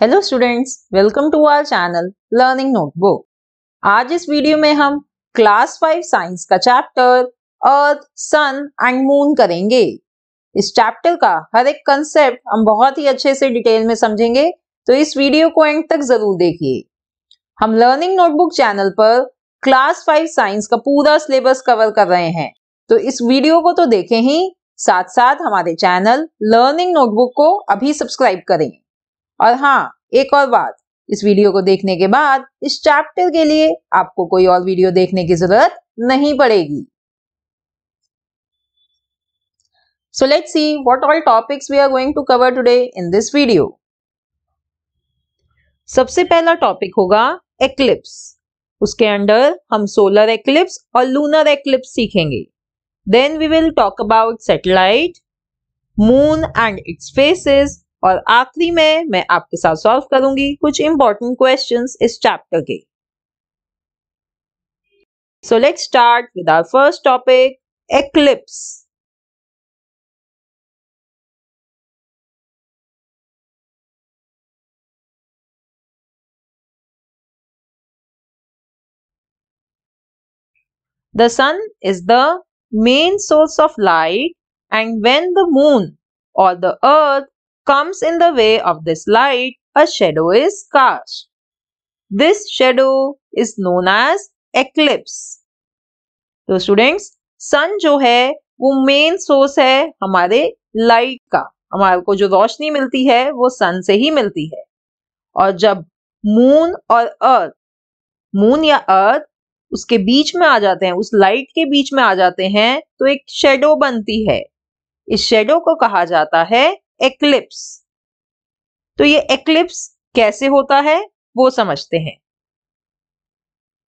Hello students welcome to our channel learning notebook आज इस वीडियो में हम क्लास फाइव साइंस का chapter earth sun and moon करेंगे इस चैप्टर का हर एक कंसेप्ट हम बहुत ही अच्छे से डिटेल में समझेंगे तो इस वीडियो को एंड तक जरूर देखिए हम लर्निंग नोटबुक चैनल पर क्लास फाइव साइंस का पूरा सिलेबस कवर कर रहे हैं तो इस वीडियो को तो देखें ही साथ साथ हमारे चैनल लर्निंग नोटबुक को अभी सब्सक्राइब करें और हाँ एक और बात इस वीडियो को देखने के बाद इस चैप्टर के लिए आपको कोई और वीडियो देखने की जरूरत नहीं पड़ेगी so let's see what all topics we are going to cover today in this video सबसे पहला टॉपिक होगा एक्लिप्स उसके अंडर हम सोलर एक्लिप्स और लूनर एक्लिप्स सीखेंगे then we will talk about satellite moon and its phases और आखिरी में मैं आपके साथ सॉल्व करूंगी कुछ इंपॉर्टेंट क्वेश्चंस इस चैप्टर के so let's start with our first topic eclipse The sun is the main source of light and when the moon or the earth comes in the way of this light, a shadow is cast. This shadow is known as eclipse. तो students, sun जो है वो main source है हमारे light का हमारे को जो रोशनी मिलती है वो sun से ही मिलती है और जब moon और earth, moon या earth उसके बीच में आ जाते हैं उस लाइट के बीच में आ जाते हैं तो एक शेडो बनती है इस शेडो को कहा जाता है एक्लिप्स तो ये एक्लिप्स कैसे होता है वो समझते हैं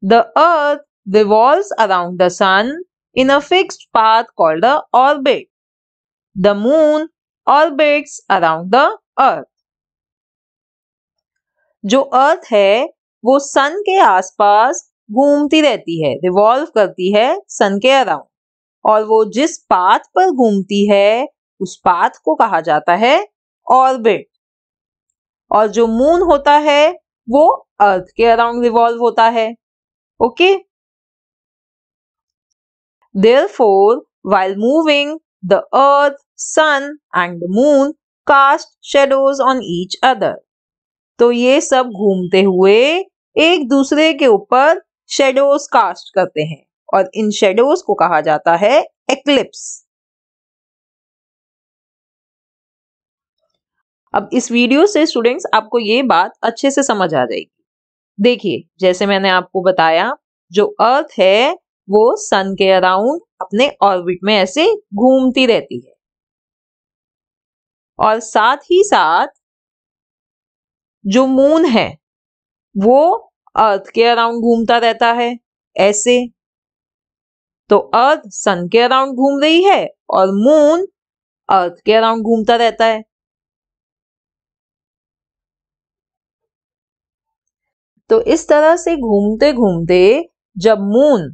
the earth revolve around the sun in a fix path called the orbit the moon orbits around the earth जो अर्थ है वो सन के आसपास घूमती रहती है रिवॉल्व करती है सन के अराउंड और वो जिस पाथ पर घूमती है उस पाथ को कहा जाता है ऑर्बिट और जो मून होता है वो अर्थ के अराउंड रिवॉल्व होता है okay therefore while moving the earth sun and moon cast shadows on each other तो ये सब घूमते हुए एक दूसरे के ऊपर शेडोज कास्ट करते हैं और इन शेडोज को कहा जाता है एक्लिप्स अब इस वीडियो से स्टूडेंट्स आपको ये बात अच्छे से समझ आ जाएगी देखिए जैसे मैंने आपको बताया जो अर्थ है वो सन के अराउंड अपने ऑर्बिट में ऐसे घूमती रहती है और साथ ही साथ जो मून है वो अर्थ के अराउंड घूमता रहता है ऐसे तो अर्थ सन के अराउंड घूम रही है और मून अर्थ के अराउंड घूमता रहता है तो इस तरह से घूमते घूमते जब मून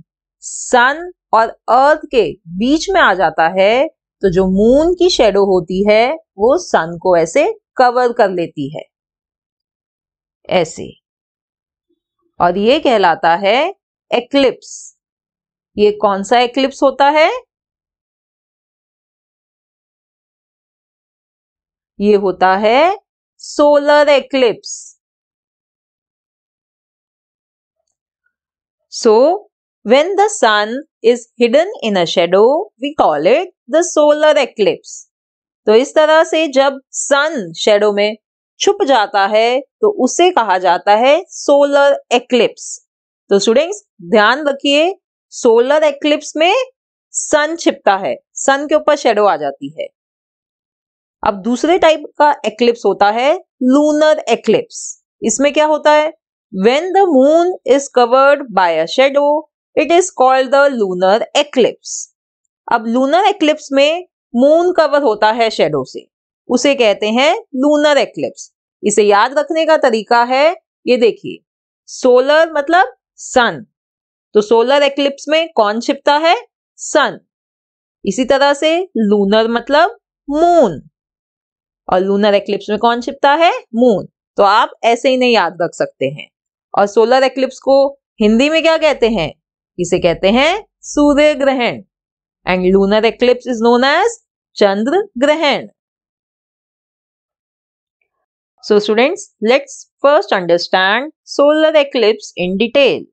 सन और अर्थ के बीच में आ जाता है तो जो मून की शेडो होती है वो सन को ऐसे कवर कर लेती है ऐसे और ये कहलाता है एक्लिप्स ये कौन सा एक्लिप्स होता है ये होता है solar eclipse So, when the sun is hidden in a shadow, we call it the solar eclipse. तो इस तरह से जब सन शेडो में छुप जाता है तो उसे कहा जाता है सोलर एक्लिप्स तो स्टूडेंट्स ध्यान रखिए सोलर एक्लिप्स में सन छिपता है सन के ऊपर शेडो आ जाती है अब दूसरे टाइप का एक्लिप्स होता है लूनर एक्लिप्स इसमें क्या होता है When the moon is covered by a shadow, it is called the lunar eclipse. अब लूनर एक्लिप्स में मून कवर होता है शेडो से उसे कहते हैं लूनर एक्लिप्स इसे याद रखने का तरीका है ये देखिए सोलर मतलब सन तो सोलर एक्लिप्स में कौन छिपता है सन इसी तरह से लूनर मतलब मून और लूनर एक्लिप्स में कौन छिपता है मून तो आप ऐसे ही नहीं याद रख सकते हैं और सोलर एक्लिप्स को हिंदी में क्या कहते हैं इसे कहते हैं सूर्य ग्रहण and lunar eclipse is known as चंद्र ग्रहण so students let's first understand solar eclipse in detail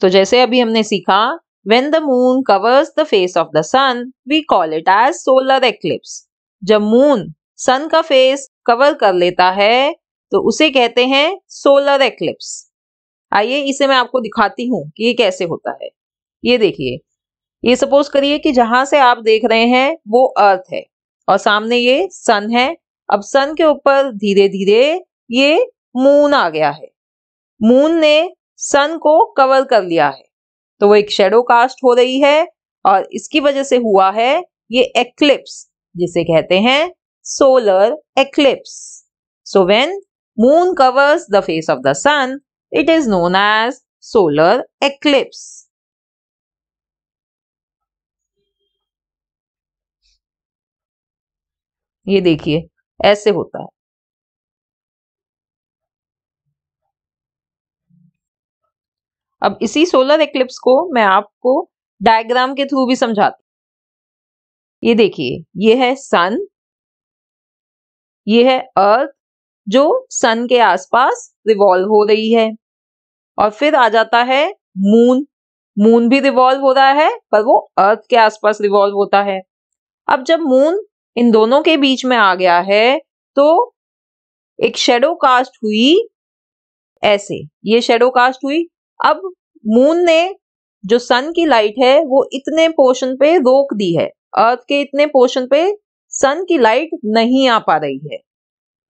तो जैसे अभी हमने सीखा when the moon covers the face of the sun we call it as solar eclipse जब मून सन का face cover कर लेता है तो उसे कहते हैं सोलर एक्लिप्स आइए इसे मैं आपको दिखाती हूँ कि ये कैसे होता है ये देखिए ये सपोज करिए कि जहां से आप देख रहे हैं वो अर्थ है और सामने ये सन है अब सन के ऊपर धीरे धीरे ये मून आ गया है मून ने सन को कवर कर लिया है तो वो एक शेडो कास्ट हो रही है और इसकी वजह से हुआ है ये एक्लिप्स जिसे कहते हैं solar eclipse. So when moon covers the face of the sun, it is known as solar eclipse. ये देखिए ऐसे होता है अब इसी सोलर एक्लिप्स को मैं आपको डायग्राम के थ्रू भी समझाती ये देखिए ये है सन ये है अर्थ जो सन के आसपास रिवॉल्व हो रही है और फिर आ जाता है मून मून भी रिवॉल्व हो रहा है पर वो अर्थ के आसपास रिवॉल्व होता है अब जब मून इन दोनों के बीच में आ गया है तो एक शेडो कास्ट हुई ऐसे ये शेडो कास्ट हुई अब मून ने जो सन की लाइट है वो इतने पोर्शन पे रोक दी है अर्थ के इतने पोर्शन पे सन की लाइट नहीं आ पा रही है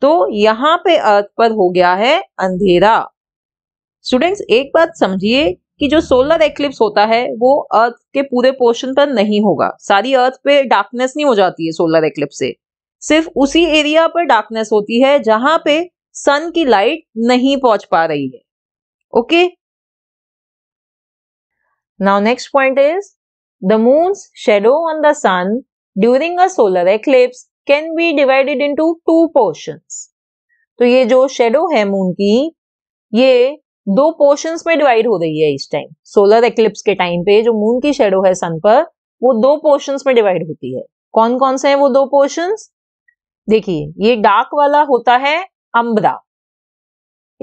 तो यहाँ पे अर्थ पर हो गया है अंधेरा स्टूडेंट्स एक बात समझिए कि जो सोलर एक्लिप्स होता है वो अर्थ के पूरे पोर्शन पर नहीं होगा सारी अर्थ पे डार्कनेस नहीं हो जाती है सोलर एक्लिप्स से सिर्फ उसी एरिया पर डार्कनेस होती है जहां पे सन की लाइट नहीं पहुंच पा रही है okay now next point is the moon's shadow on the sun a solar eclipse can be be in two two portion तो ये जो शेडो है मून की ये दो पोर्शंस में डिवाइड हो रही है इस टाइम सोलर एक्लिप्स के टाइम पे जो मून की शेडो है सन पर वो दो पोर्शंस में डिवाइड होती है कौन कौन से हैं वो दो पोर्शंस देखिए ये डार्क वाला होता है अम्बरा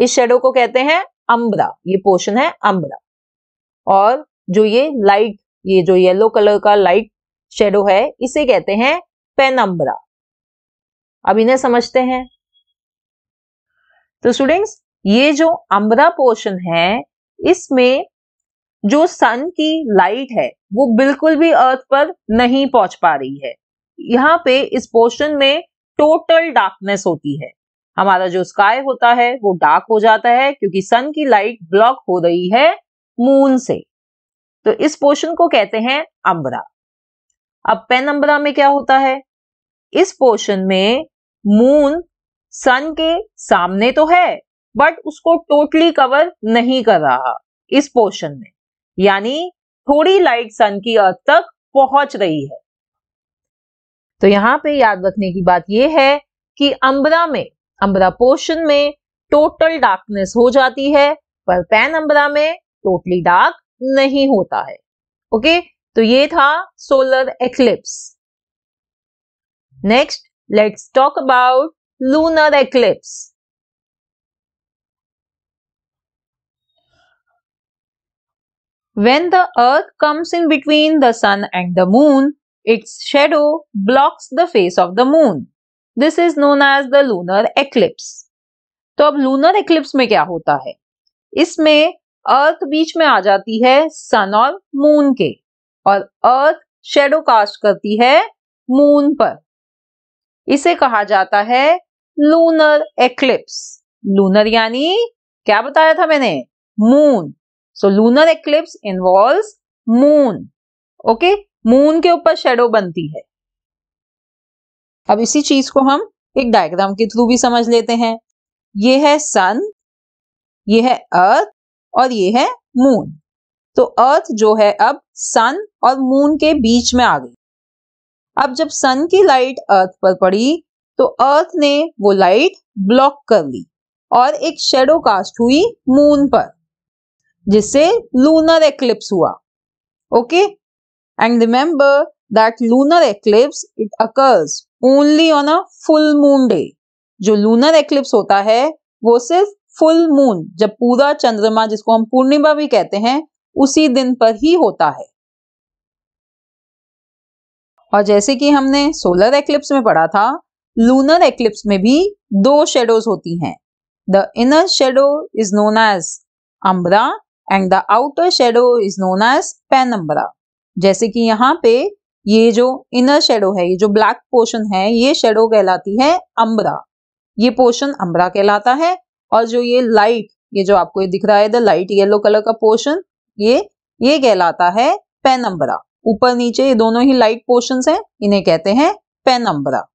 इस शेडो को कहते हैं अम्बरा ये पोर्शन है अम्बरा और जो ये लाइट ये जो येलो कलर का लाइट शेडो है इसे कहते हैं पेनम्बरा अब इन्हें समझते हैं तो स्टूडेंट्स ये जो अम्बरा पोर्शन है इसमें जो सन की लाइट है वो बिल्कुल भी अर्थ पर नहीं पहुंच पा रही है यहाँ पे इस पोर्शन में टोटल डार्कनेस होती है हमारा जो स्काई होता है वो डार्क हो जाता है क्योंकि सन की लाइट ब्लॉक हो रही है मून से तो इस पोर्शन को कहते हैं अम्बरा अब पेनम्बरा में क्या होता है इस पोर्शन में मून सन के सामने तो है बट उसको टोटली कवर नहीं कर रहा इस पोर्शन में यानी थोड़ी लाइट सन की अर्थ तक पहुंच रही है तो यहां पे याद रखने की बात यह है कि अंबरा में अंबरा पोर्शन में टोटल डार्कनेस हो जाती है पर पैन अंबरा में टोटली डार्क नहीं होता है ओके तो ये था solar eclipse next let's talk about lunar eclipse When the earth comes in between the sun and the moon, its shadow blocks the face of the moon. This is known as the lunar eclipse. तो अब lunar eclipse में क्या होता है इसमें अर्थ बीच में आ जाती है सन और मून के और अर्थ शेडो कास्ट करती है मून पर इसे कहा जाता है लूनर एक्लिप्स लूनर यानी क्या बताया था मैंने moon so lunar eclipse involve moon okay moon के ऊपर शेडो बनती है अब इसी चीज को हम एक डायग्राम के थ्रू भी समझ लेते हैं ये है सन ये है अर्थ और ये है मून तो अर्थ जो है अब सन और मून के बीच में आ गई अब जब सन की लाइट अर्थ पर पड़ी तो अर्थ ने वो लाइट ब्लॉक कर ली और एक शेडो कास्ट हुई मून पर जिससे लूनर एक्लिप्स हुआ okay and remember that lunar eclipse it occurs only on a full moon day जो लूनर एक्लिप्स होता है वो सिर्फ फुल मून जब पूरा चंद्रमा जिसको हम पूर्णिमा भी कहते हैं उसी दिन पर ही होता है और जैसे कि हमने सोलर एक्लिप्स में पढ़ा था लूनर एक्लिप्स में भी दो शेडोज होती हैं the inner shadow is known as umbra and the outer shadow is known as umbra जैसे कि यहाँ पे ये जो इनर शेडो है ये जो ब्लैक पोर्शन है ये शेडो कहलाती है अम्बरा ये पोर्शन अम्बरा कहलाता है और जो ये लाइट ये जो आपको ये दिख रहा है द लाइट येलो कलर का पोर्शन ये ये कहलाता है पेनम्बरा ऊपर नीचे ये दोनों ही लाइट पोर्शन हैं इन्हें कहते हैं penumbra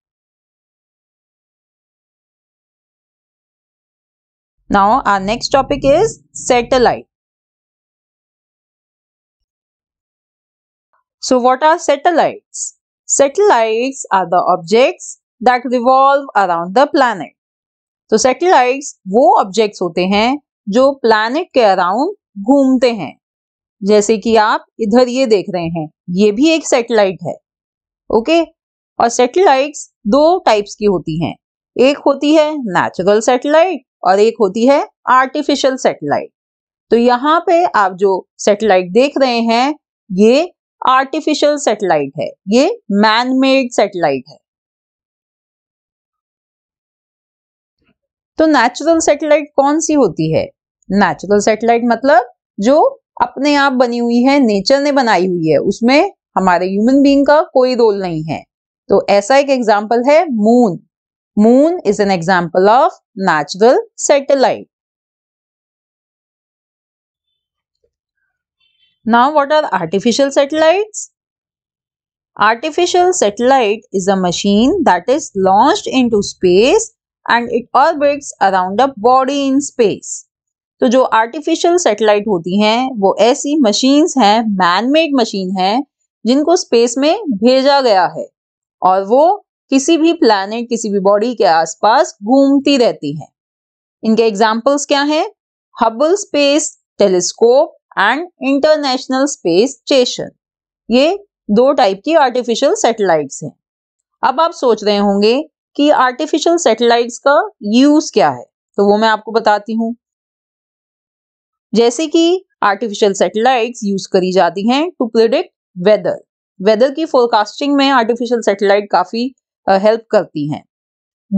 Now our next topic is satellite. So what are satellites? Satellites are the objects that revolve around the planet. तो so, satellites वो objects होते हैं जो planet के around घूमते हैं जैसे कि आप इधर ये देख रहे हैं ये भी एक सेटेलाइट है ओके और सेटेलाइट दो टाइप्स की होती हैं एक होती है नेचुरल सेटेलाइट और एक होती है आर्टिफिशियल सेटेलाइट तो यहाँ पे आप जो सेटेलाइट देख रहे हैं ये आर्टिफिशियल सेटेलाइट है ये मैन मेड है तो नेचुरल सेटेलाइट कौन सी होती है नेचुरल सेटेलाइट मतलब जो अपने आप बनी हुई है नेचर ने बनाई हुई है उसमें हमारे ह्यूमन बींग का कोई रोल नहीं है तो ऐसा एक एग्जाम्पल है moon moon is an example of natural satellite Now, what are artificial satellites? Artificial satellite is a machine that is launched into space and it orbits around a body in space. तो जो artificial satellite होती हैं वो ऐसी machines हैं manmade machine हैं जिनको space में भेजा गया है और वो किसी भी प्लैनेट किसी भी बॉडी के आसपास घूमती रहती हैं इनके एग्जाम्पल्स क्या हैं Hubble space telescope and international space station ये दो टाइप की आर्टिफिशियल सेटेलाइट हैं अब आप सोच रहे होंगे कि आर्टिफिशियल सेटेलाइट का यूज क्या है तो वो मैं आपको बताती हूँ जैसे कि आर्टिफिशियल सेटेलाइट यूज करी जाती हैं टू प्रिडिक्ट वेदर वेदर की फोरकास्टिंग में आर्टिफिशियल सेटेलाइट काफी हेल्प करती हैं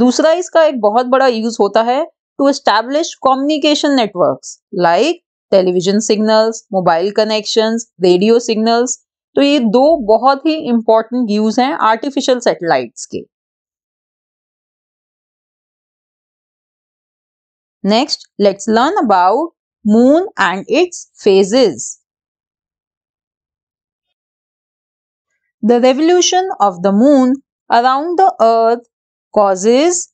दूसरा इसका एक बहुत बड़ा यूज होता है to establish communication networks like television signals mobile connections radio signals तो ये दो बहुत ही इंपॉर्टेंट यूज हैं आर्टिफिशियल सेटेलाइट के next let's learn about moon and its phases. The revolution of the moon around the earth causes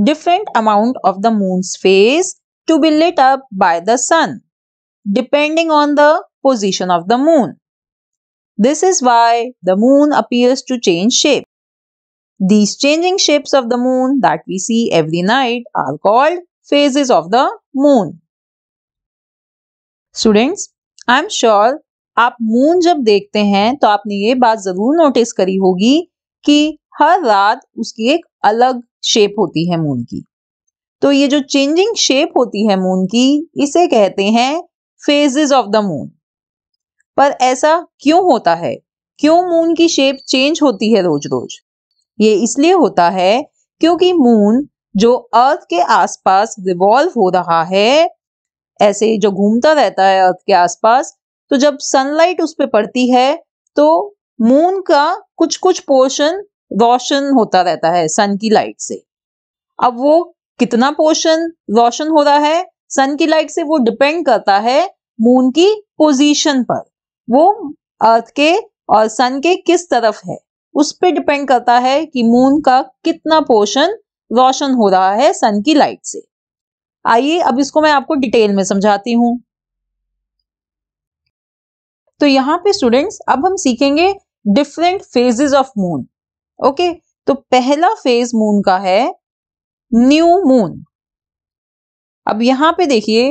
different amount of the moon's phase to be lit up by the sun depending on the position of the moon. This is why the moon appears to change shape. These changing shapes of the moon that we see every night are called phases of the moon. Students I am sure आप moon जब देखते हैं तो आपने ये बात जरूर notice करी होगी कि हर रात उसकी एक अलग शेप होती है मून की तो ये जो चेंजिंग शेप होती है मून की इसे कहते हैं फेजेस ऑफ द मून पर ऐसा क्यों होता है क्यों मून की शेप चेंज होती है रोज रोज ये इसलिए होता है क्योंकि मून जो अर्थ के आसपास रिवॉल्व हो रहा है ऐसे जो घूमता रहता है अर्थ के आसपास तो जब सनलाइट उस पर पड़ती है तो मून का कुछ कुछ पोर्शन रोशन होता रहता है सन की लाइट से अब वो कितना पोर्शन रोशन हो रहा है सन की लाइट से वो डिपेंड करता है मून की पोजीशन पर वो अर्थ के और सन के किस तरफ है उस पर डिपेंड करता है कि मून का कितना पोर्शन रोशन हो रहा है सन की लाइट से आइए अब इसको मैं आपको डिटेल में समझाती हूं तो यहां पे स्टूडेंट्स अब हम सीखेंगे different phases of moon okay तो पहला फेज मून का है न्यू मून अब यहां पे देखिए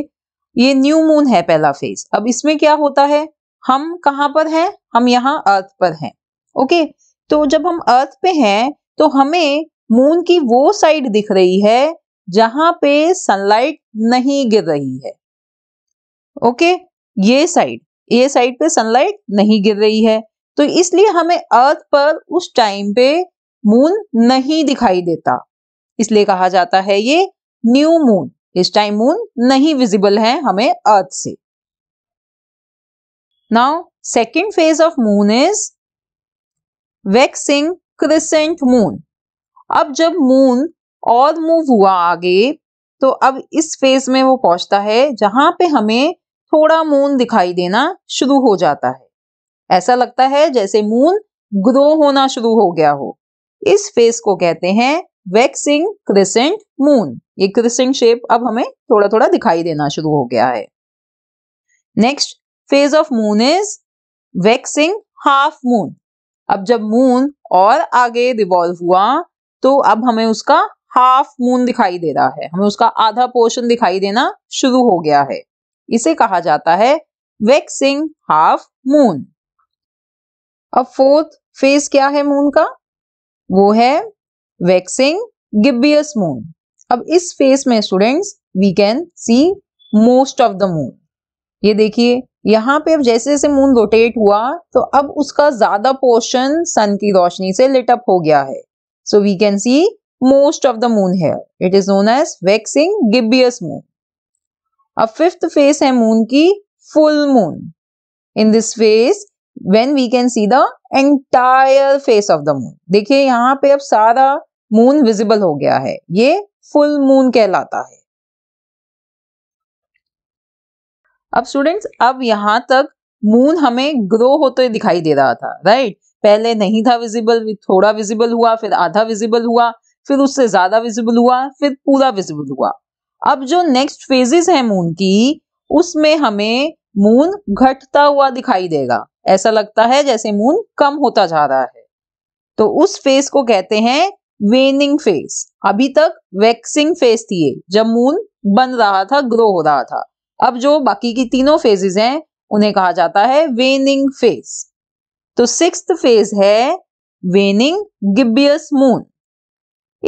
ये न्यू मून है पहला फेज अब इसमें क्या होता है हम कहां पर हैं हम यहां अर्थ पर हैं ओके तो जब हम अर्थ पे हैं तो हमें मून की वो साइड दिख रही है जहां पे सनलाइट नहीं गिर रही है ओके ये साइड ये साइड पे सनलाइट नहीं गिर रही है तो इसलिए हमें अर्थ पर उस टाइम पे मून नहीं दिखाई देता इसलिए कहा जाता है ये न्यू मून इस टाइम मून नहीं विजिबल है हमें अर्थ से now second phase of moon is waxing crescent moon अब जब मून और मूव हुआ आगे तो अब इस फेज में वो पहुंचता है जहां पे हमें थोड़ा मून दिखाई देना शुरू हो जाता है ऐसा लगता है जैसे मून ग्रो होना शुरू हो गया हो इस फेज को कहते हैं वैक्सिंग क्रिसेंट मून ये क्रिसेंट शेप अब हमें थोड़ा थोड़ा दिखाई देना शुरू हो गया है next phase of moon is waxing half moon अब जब मून और आगे रिवॉल्व हुआ तो अब हमें उसका हाफ मून दिखाई दे रहा है हमें उसका आधा पोर्शन दिखाई देना शुरू हो गया है इसे कहा जाता है वैक्सिंग हाफ मून अब फोर्थ फेज क्या है मून का वो है वैक्सिंग गिबियस मून अब इस फेज में students we can see most of the moon ये देखिए यहां पे अब जैसे जैसे मून रोटेट हुआ तो अब उसका ज्यादा पोर्शन सन की रोशनी से लिटअप हो गया है so we can see most of the moon hair. It is known as waxing gibbous moon. A fifth phase है moon की full moon. In this phase, when we can see the entire face of the moon. देखिए यहाँ पे अब सारा moon visible हो गया है ये full moon कहलाता है अब स्टूडेंट्स अब यहाँ तक मून हमें ग्रो होते दिखाई दे रहा था राइट right? पहले नहीं था विजिबल थोड़ा विजिबल हुआ फिर आधा विजिबल हुआ फिर उससे ज्यादा विजिबल हुआ फिर पूरा विजिबल हुआ अब जो नेक्स्ट फेजेस है मून की उसमें हमें मून घटता हुआ दिखाई देगा ऐसा लगता है जैसे मून कम होता जा रहा है तो उस फेज को कहते हैं वेनिंग फेस अभी तक वैक्सिंग फेस थी जब मून बन रहा था ग्रो हो रहा था अब जो बाकी की तीनों फेजेस हैं उन्हें कहा जाता है वेनिंग फेस तो सिक्स फेज है वेनिंग गिबियस मून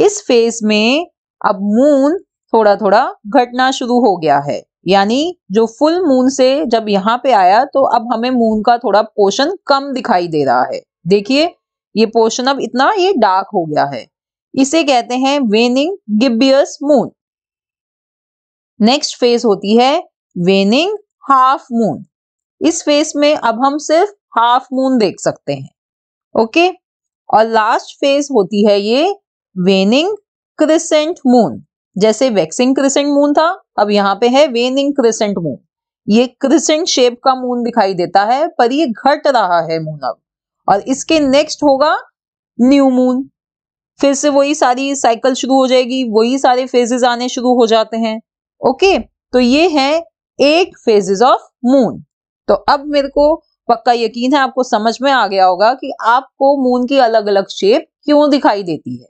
इस फेज में अब मून थोड़ा थोड़ा घटना शुरू हो गया है यानी जो फुल मून से जब यहाँ पे आया तो अब हमें मून का थोड़ा पोर्शन कम दिखाई दे रहा है देखिए ये पोर्शन अब इतना ये डार्क हो गया है इसे कहते हैं waning gibbous moon next phase होती है वेनिंग हाफ मून इस फेज में अब हम सिर्फ हाफ मून देख सकते हैं ओके और लास्ट फेज होती है ये वेनिंग क्रिसेंट मून जैसे वैक्सिंग क्रिसेंट मून था अब यहाँ पे है वेनिंग क्रिसेंट मून ये क्रिसेंट शेप का मून दिखाई देता है पर ये घट रहा है मून अब और इसके नेक्स्ट होगा न्यू मून फिर से वही सारी साइकिल शुरू हो जाएगी वही सारे फेजेस आने शुरू हो जाते हैं ओके तो ये है एट फेजेस ऑफ मून तो अब मेरे को पक्का यकीन है आपको समझ में आ गया होगा कि आपको मून की अलग अलग शेप क्यों दिखाई देती है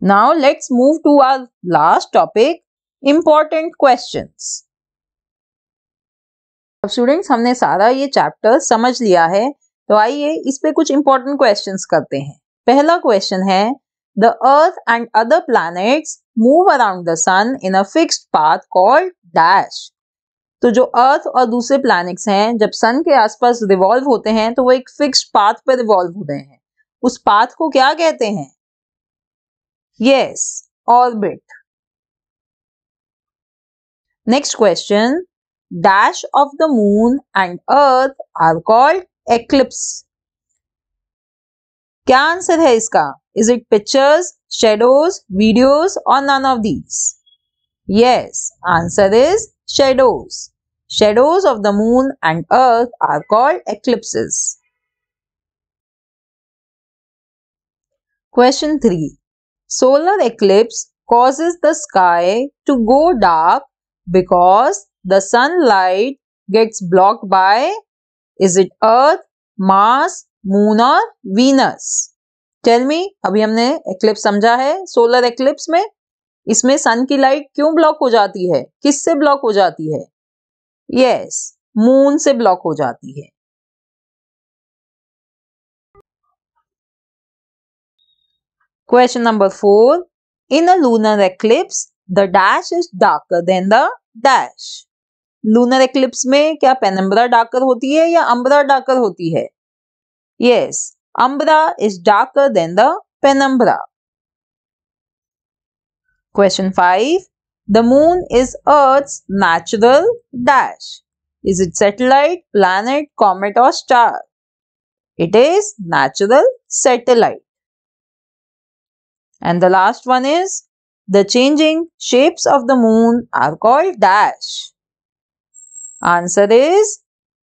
Now let's move to our last topic, important questions. अब स्टूडेंट्स हमने सारा ये चैप्टर समझ लिया है तो आइए इस पे कुछ इंपॉर्टेंट क्वेश्चंस करते हैं पहला क्वेश्चन है the earth and other planets move around the sun in a fixed path called dash तो जो अर्थ और दूसरे प्लैनेट्स हैं जब सन के आसपास रिवॉल्व होते हैं तो वो एक फिक्स्ड पाथ पर रिवॉल्व होते हैं उस पाथ को क्या कहते हैं Yes, orbit. Next question. Dash of the moon and earth are called eclipse. Kya answer hai iska? Is it pictures, shadows, videos or none of these? Yes, answer is shadows. Shadows of the moon and earth are called eclipses. Question 3. solar eclipse causes the sky to go dark because the sunlight gets blocked by is it earth mars moon or venus tell me abhi humne eclipse samjha hai solar eclipse mein isme sun ki light क्यों block ho jati hai kis se block ho jati hai yes, moon se block ho jati hai Question number four In a lunar eclipse, the dash is darker than the dash. Lunar eclipse में क्या penumbra darker होती है या अम्बरा darker होती है yes umbra is darker than the penumbra question five the moon is earth natural dash is it satellite planet comet और star it is natural satellite And the last one is the changing shapes of the moon are called dash. Answer is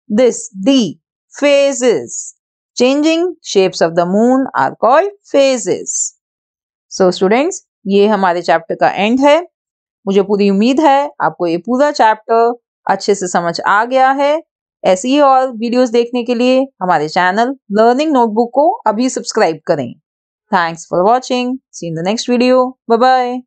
this D phases. Changing shapes of the moon are called phases. So students ये हमारे chapter का and है मुझे पूरी उम्मीद है आपको ये पूरा चैप्टर अच्छे से समझ आ गया है ऐसी और वीडियोस देखने के लिए हमारे चैनल लर्निंग नोटबुक को अभी सब्सक्राइब करें Thanks for watching. See you in the next video. Bye bye.